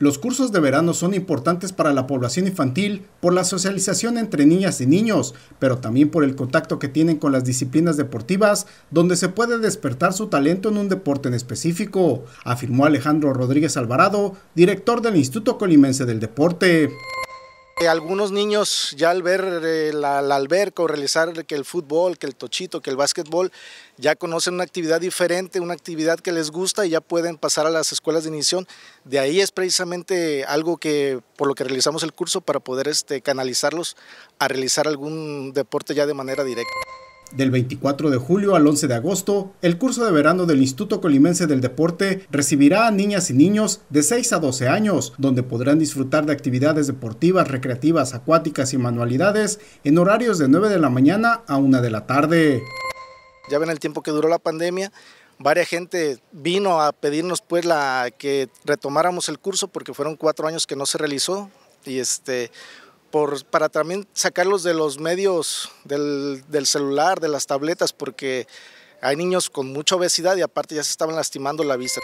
Los cursos de verano son importantes para la población infantil por la socialización entre niñas y niños, pero también por el contacto que tienen con las disciplinas deportivas, donde se puede despertar su talento en un deporte en específico, afirmó Alejandro Rodríguez Alvarado, director del Instituto Colimense del Deporte. Eh, algunos niños ya al ver eh, la, alberca o realizar que el fútbol, que el tochito, que el básquetbol, ya conocen una actividad diferente, una actividad que les gusta y ya pueden pasar a las escuelas de inicio. De ahí es precisamente algo que por lo que realizamos el curso para poder este, canalizarlos a realizar algún deporte ya de manera directa. Del 24 de julio al 11 de agosto, el curso de verano del Instituto Colimense del Deporte recibirá a niñas y niños de 6 a 12 años, donde podrán disfrutar de actividades deportivas, recreativas, acuáticas y manualidades en horarios de 9 de la mañana a 1 de la tarde. Ya ven el tiempo que duró la pandemia, varias gente vino a pedirnos pues la que retomáramos el curso porque fueron cuatro años que no se realizó y este para también sacarlos de los medios del, del celular, de las tabletas, porque hay niños con mucha obesidad y aparte ya se estaban lastimando la vista.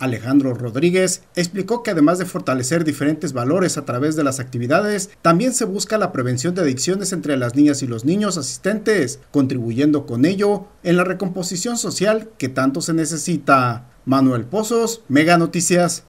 Alejandro Rodríguez explicó que además de fortalecer diferentes valores a través de las actividades, también se busca la prevención de adicciones entre las niñas y los niños asistentes, contribuyendo con ello en la recomposición social que tanto se necesita. Manuel Pozos, Mega Noticias.